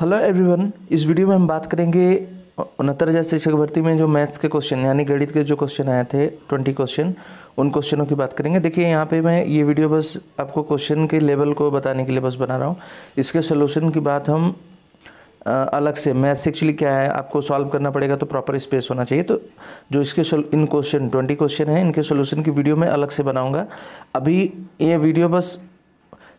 hello everyone इस video में हम बात करेंगे उनहत्तर हज़ार शिक्षक भर्ती में जो मैथ्स के क्वेश्चन यानी गणित के जो क्वेश्चन आए थे ट्वेंटी क्वेश्चन उन क्वेश्चनों की बात करेंगे देखिए यहाँ पे मैं ये वीडियो बस आपको क्वेश्चन के लेवल को बताने के लिए बस बना रहा हूँ इसके सोल्यूशन की बात हम अलग से मैथ्स एक्चुअली क्या है आपको सॉल्व करना पड़ेगा तो प्रॉपर स्पेस होना चाहिए तो जो इसके इन क्वेश्चन ट्वेंटी क्वेश्चन है इनके सोल्यूशन की वीडियो मैं अलग से बनाऊँगा अभी ये वीडियो बस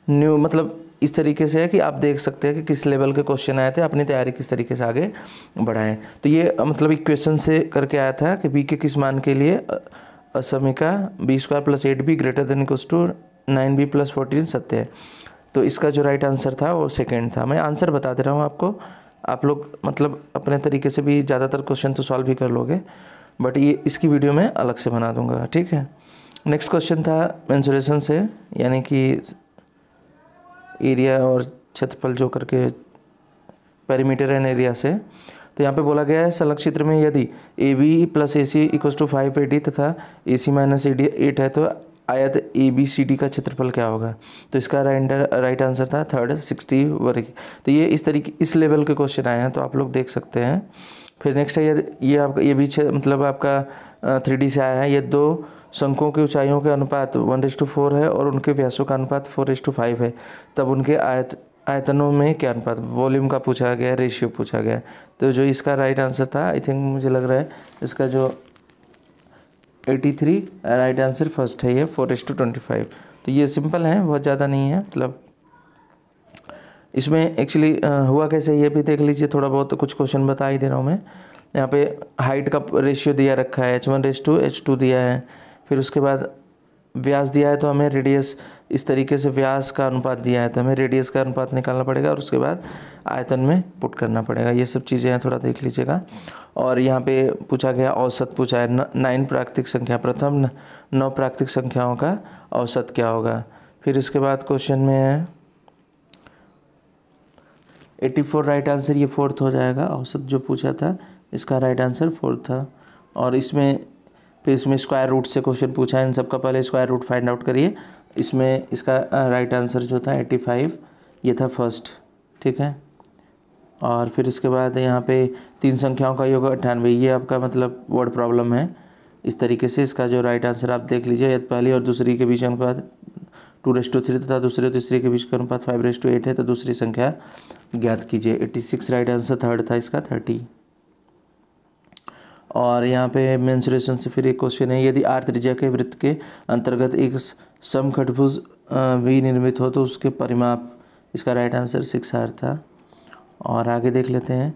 न्यू मतलब इस तरीके से है कि आप देख सकते हैं कि किस लेवल के क्वेश्चन आए थे अपनी तैयारी किस तरीके से आगे बढ़ाएं तो ये मतलब इक्वेशन से करके आया था कि बी के किस मान के लिए असमिका B square plus eight B greater than equal to nine B plus fourteen सत्य है तो इसका जो राइट आंसर था वो सेकेंड था मैं आंसर बता दे रहा हूँ आपको आप लोग मतलब अपने तरीके से भी ज़्यादातर क्वेश्चन तो सॉल्व भी कर लोगे बट ये इसकी वीडियो मैं अलग से बना दूंगा ठीक है नेक्स्ट क्वेश्चन था मैंसुरेशन से यानी कि एरिया और क्षेत्रफल जो करके पेरीमीटर एंड एरिया से तो यहाँ पे बोला गया है सलग क्षेत्र में यदि A B plus A C equal to five A D तथा A C minus A D eight है तो आयत ए बी सी डी का क्षेत्रफल क्या होगा तो इसका राइटर राइट आंसर था थर्ड सिक्सटी वर्ग तो ये इस तरीके इस लेवल के क्वेश्चन आए हैं तो आप लोग देख सकते हैं फिर नेक्स्ट है ये ये आपका ये भी मतलब आपका थ्री डी से आया है ये दो शंकुओं की ऊंचाइयों के अनुपात वन टू फोर है और उनके व्यासों का अनुपात फोर टू फाइव है तब उनके आयत आयतनों में क्या अनुपात वॉल्यूम का पूछा गया रेशियो पूछा गया तो जो इसका राइट आंसर था आई थिंक मुझे लग रहा है इसका जो eighty three right answer first है ये four is to twenty five तो ये सिंपल है बहुत ज़्यादा नहीं है मतलब इसमें एक्चुअली हुआ कैसे ये भी देख लीजिए थोड़ा बहुत कुछ क्वेश्चन बता ही दे रहा हूँ मैं यहाँ पे हाइट का रेशियो दिया रखा है H one race to H two दिया है फिर उसके बाद व्यास दिया है तो हमें रेडियस इस तरीके से व्यास का अनुपात दिया है तो हमें रेडियस का अनुपात निकालना पड़ेगा और उसके बाद आयतन में पुट करना पड़ेगा ये सब चीज़ें हैं थोड़ा देख लीजिएगा और यहाँ पे पूछा गया औसत पूछा है नाइन प्राकृतिक संख्या प्रथम नौ प्राकृतिक संख्याओं का औसत क्या होगा फिर इसके बाद क्वेश्चन में है एट्टी फोर राइट आंसर ये फोर्थ हो जाएगा औसत जो पूछा था इसका राइट आंसर फोर्थ था और इसमें फिर इसमें स्क्वायर रूट से क्वेश्चन पूछा है इन सबका पहले स्क्वायर रूट फाइंड आउट करिए इसमें इसका राइट आंसर जो था एट्टी फाइव ये था फर्स्ट ठीक है और फिर इसके बाद यहाँ पे तीन संख्याओं का योग अट्ठानवे ये आपका मतलब वर्ड प्रॉब्लम है इस तरीके से इसका जो राइट आंसर आप देख लीजिए पहली और दूसरी के बीच अनुपात टू रेस टू थ्री तथा दूसरे और तीसरे के बीच का अनुपात फाइव रेस टू एट है तो दूसरी संख्या ज्ञात कीजिए eighty six right answer third था इसका थर्टी और यहाँ पे मेन्सुरेशन से फिर एक क्वेश्चन है यदि आर त्रिज्या के वृत्त के अंतर्गत एक समखटभुज भी निर्मित हो तो उसके परिमाप इसका राइट आंसर सिक्स आर था और आगे देख लेते हैं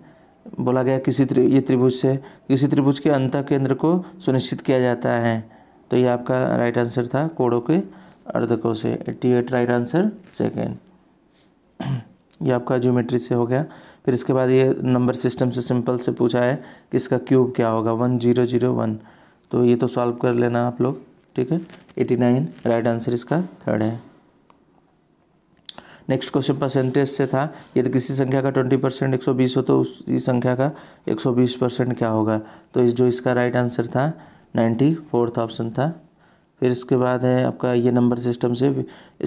बोला गया किसी त्रि, ये त्रिभुज से किसी त्रिभुज के अंत केंद्र को सुनिश्चित किया जाता है तो ये आपका राइट आंसर था कोड़ों के अर्धकों से eighty eight right answer second ये आपका ज्योमेट्री से हो गया फिर इसके बाद ये नंबर सिस्टम से सिंपल से पूछा है कि इसका क्यूब क्या होगा वन जीरो जीरो वन तो ये तो सॉल्व कर लेना आप लोग ठीक है एटी नाइन राइट आंसर इसका थर्ड है नेक्स्ट क्वेश्चन परसेंटेज से था यदि तो किसी संख्या का ट्वेंटी परसेंट एक सौ बीस हो तो उस संख्या का एक सौ बीस परसेंट क्या होगा तो इस जो इसका राइट आंसर था नाइन्टी फोर्थ ऑप्शन था फिर इसके बाद है आपका ये नंबर सिस्टम से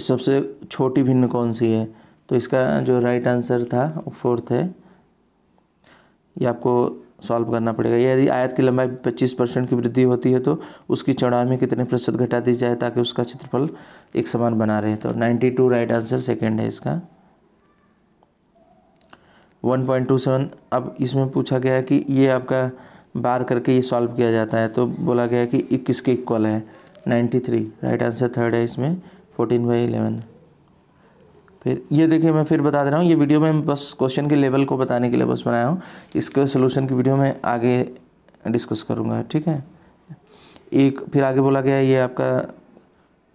सबसे छोटी भिन्न कौन सी है तो इसका जो राइट आंसर था वो फोर्थ है ये आपको सॉल्व करना पड़ेगा यदि आयत की लंबाई 25 परसेंट की वृद्धि होती है तो उसकी चौड़ाई में कितने प्रतिशत घटा दी जाए ताकि उसका क्षेत्रफल एक समान बना रहे तो 92 राइट आंसर सेकेंड है इसका 1.27 अब इसमें पूछा गया है कि ये आपका बार करके ये सॉल्व किया जाता है तो बोला गया कि इक्कीस के इक्वल है नाइन्टी राइट आंसर थर्ड है इसमें फोर्टीन बाई इलेवन फिर ये देखिए मैं फिर बता दे रहा हूँ ये वीडियो में बस क्वेश्चन के लेवल को बताने के लिए बस बनाया हूँ इसके सोल्यूशन की वीडियो में आगे डिस्कस करूँगा ठीक है एक फिर आगे बोला गया ये आपका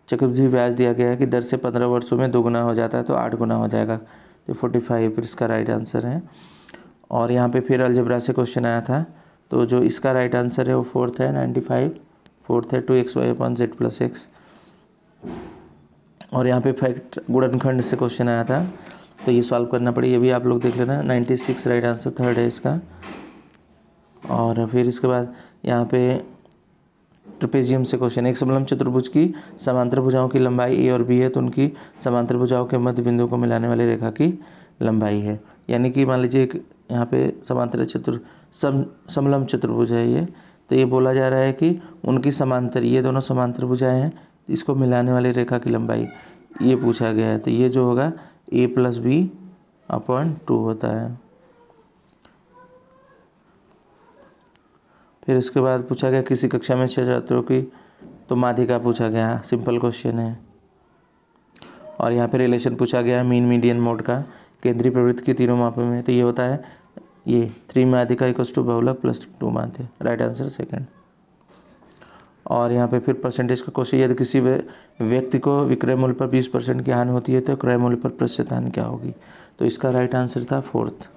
चक्रवृद्धि ब्याज दिया गया है कि दस से पंद्रह वर्षों में दोगुना हो जाता है तो आठ गुना हो जाएगा तो फोर्टी फाइव फिर इसका राइट आंसर है और यहाँ पे फिर अलजबरा से क्वेश्चन आया था तो जो इसका राइट आंसर है वो फोर्थ है नाइन्टी फाइव फोर्थ है two X Y upon Z plus X और यहाँ पे फैक्ट गुड़नखंड से क्वेश्चन आया था तो ये सॉल्व करना पड़े ये भी आप लोग देख लेना 96 राइट आंसर थर्ड है इसका और फिर इसके बाद यहाँ पे ट्रपेजियम से क्वेश्चन एक समलम चतुर्भुज की समांतर भुजाओं की लंबाई ए और बी है तो उनकी समांतर भुजाओं के मध्य बिंदु को मिलाने वाली रेखा की लंबाई है यानी कि मान लीजिए एक यहाँ पे समांतर चतुर सम समलम चतुर्भुज है ये तो ये बोला जा रहा है कि उनकी समांतर ये दोनों समांतर भुजाएँ हैं इसको मिलाने वाली रेखा की लंबाई ये पूछा गया है तो ये जो होगा A plus B upon two होता है फिर इसके बाद पूछा गया किसी कक्षा में छः छात्रों की तो माधिका पूछा गया सिंपल क्वेश्चन है और यहाँ पे रिलेशन पूछा गया मीन मीडियन मोड का केंद्रीय प्रवृत्ति के तीनों मापों में तो ये होता है ये थ्री माधिका इक्वस टू बहुलक प्लस टू माध्य राइट आंसर सेकंड और यहाँ पे फिर परसेंटेज का क्वेश्चन यदि किसी व्यक्ति को विक्रय मूल्य पर बीस परसेंट की हानि होती है तो क्रय मूल्य पर प्रतिशत हानि क्या होगी तो इसका राइट आंसर था फोर्थ